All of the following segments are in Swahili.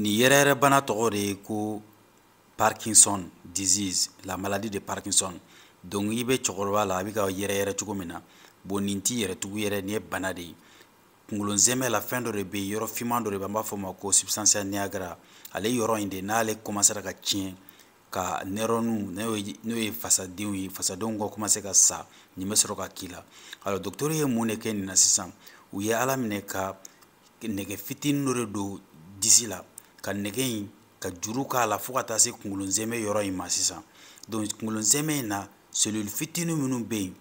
nin yɛrɛyɛrɛbana tɔgɔ de ye ko parkinson disease la maladie de parkinson donc i bɛ cɛkɔrɔba la a bɛ ka yɛrɛyɛrɛ cogo min na bon nin t'i yɛrɛ tugu yɛrɛ nin ye bana de ye kungolo zɛmɛ la fɛn dɔ de bɛ yen yɔrɔ finman dɔ de bɛ an b'a fɔ o ma ko substance niagara ale yɔrɔ in de n'ale commencera ka tiɲɛ ka nɛrɔnu n'o ye fasadenw ye fasadenw ka commence ka sa nin bɛ sɔrɔ ka k'i la alors docteur ye mun de kɛ nin na sisan u ye ala minɛ ka nɛgɛ fitinin dɔ de don disi la ka nɛgɛ in ka juru k'a la fo ka taa se kunkolo zɛmɛ yɔrɔ in ma sisan donc kunkolo zɛmɛ in na selule fitinin minnu bɛ yen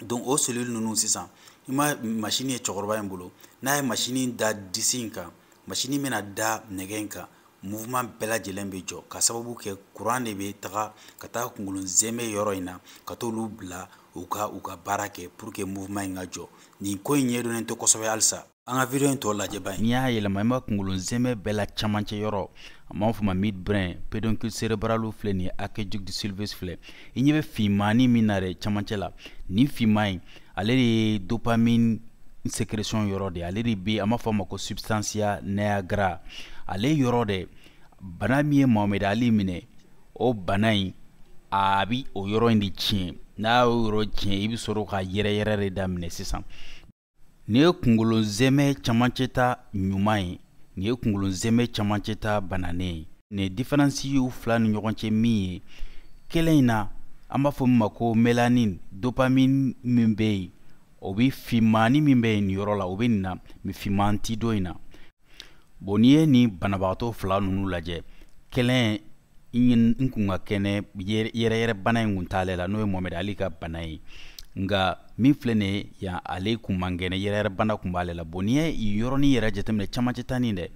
donc o selule ninnu sisan i ma masini ye cɛkɔrɔba in bolo n'a ye masini da disi in kan masini bɛna da nɛgɛ in kan mouvement bɛɛ lajɛlen bɛ jɔ ka sababu kɛ kuran de bɛ taga ka taa kunkolo zɛmɛ yɔrɔ in na ka t'olu bila u ka u ka baara kɛ pour que mouvement in ka jɔ nin ko in ɲɛdonnen tɛ kosɛbɛ halisa an ka video in tɔ lajɛ ba n'i y'a yɛlɛma i b'a kungolo zɛmɛ bɛɛ la camacɛ yɔrɔ a m'an fɔ mid brain pedoncule cerebral filɛ nin ye aqueduct du sylvius filɛ i ɲɛ bɛ finmanin min camacɛ la ni finman in ale de ye dopamine sécrétion yɔrɔ de ale de bɛ an b'a fɔ ma ko substantia niagra ale yɔrɔ dɛ bana min ye mamɛd ali minɛ o bana abi a bi o yɔrɔ in de tiɲɛ n'a yɔrɔ tiɲɛ i bɛ sɔrɔ ka yɛrɛyɛrɛ de daminɛ sisan ni ye kungolo zɛmɛ camacɛta ɲuman ye ni ye kungolo zɛmɛ camacɛta bananen ye nin diferansi y'u fila ni ɲɔgɔn min ye kelen in na an b'a fɔ min ma ko melanin dopamin min be yen o be finmani min bɛ yen nin yɔrɔ la o be nin finman ti na bon n'i ye nin banabagatɔ fila ninnu lajɛ kelen n kun ka kɛnɛ yɛrɛyɛrɛ bana in kun la n'o ye mɔmɛdi ali ka bana ye nga min filɛ ne yan ale kun man kɛnɛ yɛrɛyɛrɛ bana kun b'ale la bon n'i ye yɔrɔnin yɛrɛ jateminɛ camacɛ tani dɛ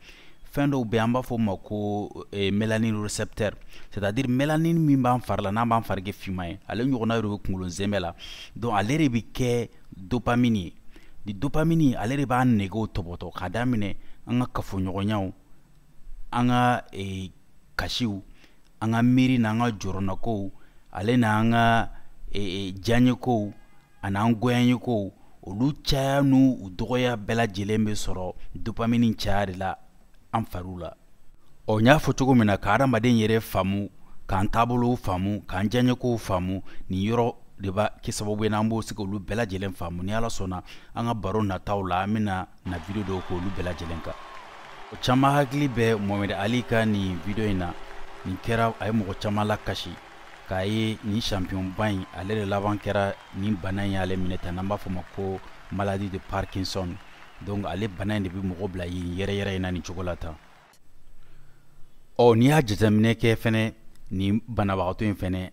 fɛn dɔw bɛ an b'a fɔ ma ko eh, mélanine recepteur c'est à dire mélanine min b'an fari la n'an b'an fari kɛ ye ale ɲɔgɔnna de bɛ kunkolo zɛmɛ la donc ale de bɛ kɛ dopamine ye ni dopamine ale de b'a negew tɔbɔtɔ k'a daminɛ an ka kafoɲɔgɔnyaw an ka eh, kasiw an ka miiri n'an ka jɔrɔnakow ale n'an ka eh, diyaɲɛkow a n'an goyaɲɛ ko olu caya n'u u dɔgɔya bɛɛ lajɛlen bɛ sɔrɔ dopamini caya de la an fariw la ɔ n y'a fɔ cogo min na ka adamaden yɛrɛ faamu k'an taabolow faamu k'an diyaɲɛkow faamu nin yɔrɔ de b'a kɛ sababu ye n'an b'o se k'olu bɛɛ lajɛlen faamu ni ala sɔnna an ka baro nataw la an bɛna na video dɔw k'olu bɛɛ lajɛlen kan o caman hakili bɛ momɛdi ali ka nin video in na nin kɛra a ye mɔgɔ caman lakasi k'a ye nin champion ba in ale de laban kɛra nin bana in y'ale minɛ ta n'an b'a fɔ ma ko maladi de parkinson donc ale bana in de bɛ mɔgɔ bila yen yɛrɛ yɛrɛ na nin cogo la tan ɔ n'i y'a jateminɛ kɛ fɛnɛ nin banabagatɔ in fɛnɛ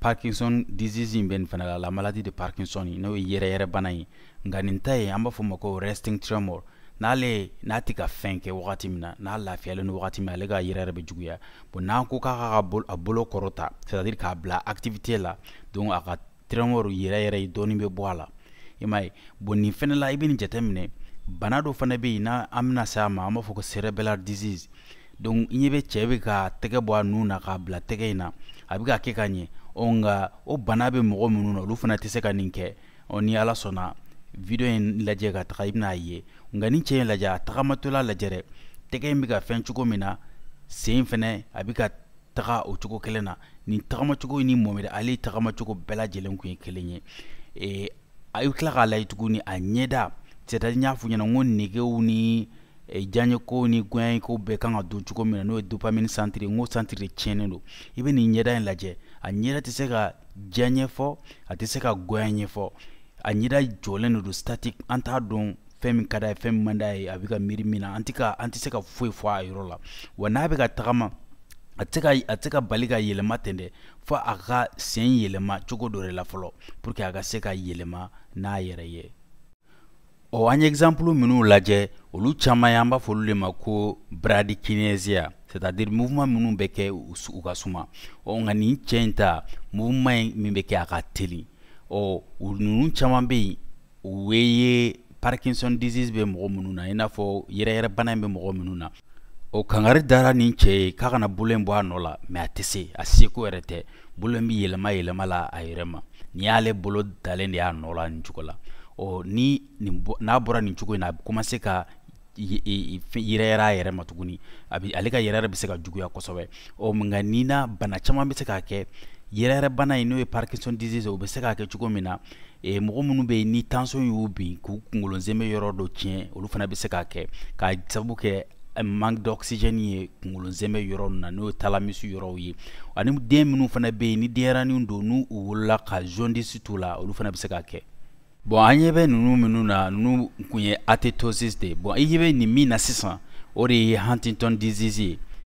parkinson disease in nin fɛnɛ la la maladi de parkinson n'o ye yɛrɛ bana ye nka nin ta ye an b'a fɔ ma ko resting tremor n'ale n'a tɛ ka fɛn kɛ wagati min na n'a lafiyalen ni wagati min ale ka yɛrɛ yɛrɛ bɛ juguya bon n'an ko k'a ka a bolo kɔrɔta c'est à dire k'a bila activité la donc a ka tremor yɛrɛ yɛrɛ dɔɔni bɛ bɔ a la i m'a ye bon nin fɛnɛ la i bɛ nin jate minɛ bana dɔ fana bɛ yen n'a an bɛna se a ma an b'a fɔ ko cerebellar disease donc i ɲɛ bɛ cɛ bɛ ka tɛgɛ bɔ a nun na k'a bila tɛgɛ in na a bɛ ka kɛ ka ɲɛ ɔ nka o bana bɛ mɔgɔ minnu na olu fana tɛ se ka nin kɛ ɔ ni ala sɔnna video in lajɛ ka taga i bɛn'a ye nga ni cɛ in a tagamatɔla lajɛrɛ dɛ tɛgɛ in bɛ ka fɛn cogo min na sen fɛnɛ a bɛ ka taga o cogo kelen na nin tagamacogo ni mɔmɛdi ale tagamacogo bɛɛ kun ye kelen ye ee, a bɛ tila k'a layi tuguni a ɲɛda cest y'a fɔ ɲɛna ko negew ni e, ee, diyaɲɛko ni gɔɲayeko bɛɛ kan ka don cogo n'o dopamine centre ye centre de tiɲɛnen don i bɛ nin ɲɛda in lajɛ a ɲɛda tɛ se ka diya ɲɛfɔ a tɛ se ka gɔɲa ɲɛfɔ a ɲida jɔlen de don static an t'a dɔn fɛn min ka d'a ye fɛn min man d'a ye a bɛ ka miiri min na an tɛ ka an tɛ se ka foyi fɔ a yɔrɔ la wa n'a bɛ ka tagama a tɛ ka a tɛ ka bali ka yɛlɛma ten dɛ fo a ka sen yɛlɛma cogo dɔ de la fɔlɔ pour que a ka se ka yɛlɛma n'a yɛrɛ ye ɔ an ye exemple minnu lajɛ olu caman ye an b'a fɔ olu de ma ko bradykinesia c'est à dire mouvement minnu bɛ kɛ u ka suma ɔ nka nin cɛ in ta mouvement min bɛ kɛ a ka teli ɔ nunu caman bɛ yen o ye parkinson disease be mɔgɔ minnu na i n'a fɔ yɛrɛyɛrɛ bana be bɛ mɔgɔ minnu na o kangari dara nin cɛ ye k'a kana bolo bɔ a nɔ la ma a tɛ se a seko yɛrɛ tɛ bolo in yɛlɛma yɛlɛma la a yɛrɛ ma ni y'ale bolo dalen de y'a nɔ la nin cogo la ɔ ni n'a bɔra nin cogo na a bɛ commencer ka yɛrɛyɛrɛ a yɛrɛ ma tuguni ale ka yɛrɛ be se ka juguya kosɛbɛ ɔ nka na bana caman be se k'a kɛ yɛrɛyɛrɛ bana ye n'o ye parkinson disease o bɛ se k'a kɛ cogo min na e, mɔgɔ minnu bɛ yen ni tension y'u bin k'u kunkolo zɛmɛ yɔrɔ dɔ tiɲɛ olu fana bɛ se k'a kɛ k'a sabu kɛ manque d'oxygène ye kunkolo zɛmɛ yɔrɔ na n'o ye talamisu yɔrɔw ye ani den minnu fana bɛ yen ni denyɛrɛnin don n'u wolola ka jaundice t'u la olu fana bɛ se k'a kɛ bon an ɲɛ bɛ ninnu minnu na ninnu tun ye atetosis de ye i ɲɛ bɛ nin min na sisan o de ye huntington disease ye